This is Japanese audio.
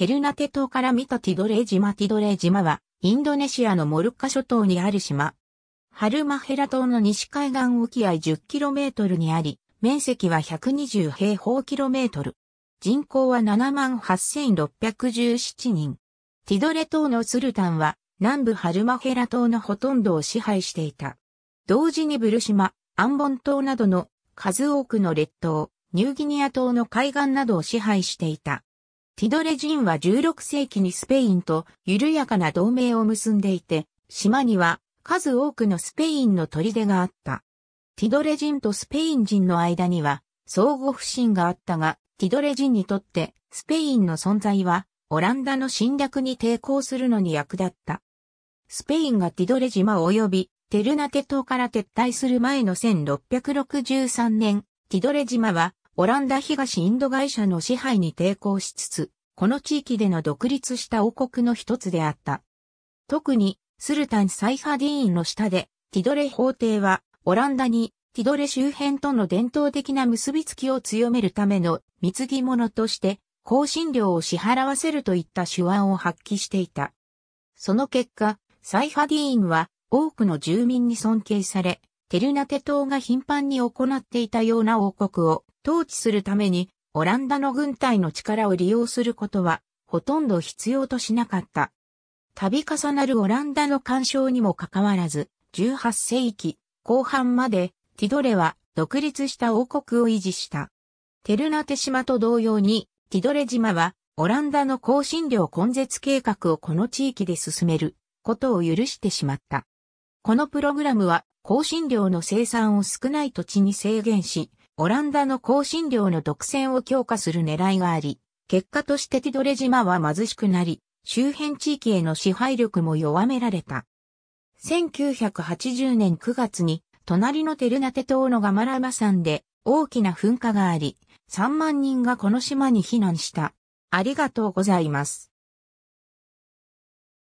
テルナテ島から見たティドレ島ティドレ島は、インドネシアのモルッカ諸島にある島。ハルマヘラ島の西海岸沖合 10km にあり、面積は120平方キロメートル。人口は78,617人。ティドレ島のスルタンは南部ハルマヘラ島のほとんどを支配していた。同時にブル島、アンボン島などの数多くの列島、ニューギニア島の海岸などを支配していた。ティドレ人は16世紀にスペインと緩やかな同盟を結んでいて、島には数多くのスペインの砦があった。ティドレ人とスペイン人の間には相互不信があったが、ティドレ人にとってスペインの存在はオランダの侵略に抵抗するのに役立った。スペインがティドレ島及びテルナテ島から撤退する前の1663年、ティドレ島はオランダ東インド会社の支配に抵抗しつつ、この地域での独立した王国の一つであった。特に、スルタン・サイファディーンの下で、ティドレ法廷は、オランダに、ティドレ周辺との伝統的な結びつきを強めるための貢ぎ物として、香辛料を支払わせるといった手腕を発揮していた。その結果、サイファディーンは多くの住民に尊敬され、テルナテ島が頻繁に行っていたような王国を統治するためにオランダの軍隊の力を利用することはほとんど必要としなかった。度重なるオランダの干渉にもかかわらず、18世紀後半までティドレは独立した王国を維持した。テルナテ島と同様に、ティドレ島はオランダの香辛料根絶計画をこの地域で進めることを許してしまった。このプログラムは香辛料の生産を少ない土地に制限し、オランダの香辛料の独占を強化する狙いがあり、結果としてティドレ島は貧しくなり、周辺地域への支配力も弱められた。1980年9月に、隣のテルナテ島のガマラマ山で大きな噴火があり、3万人がこの島に避難した。ありがとうございます。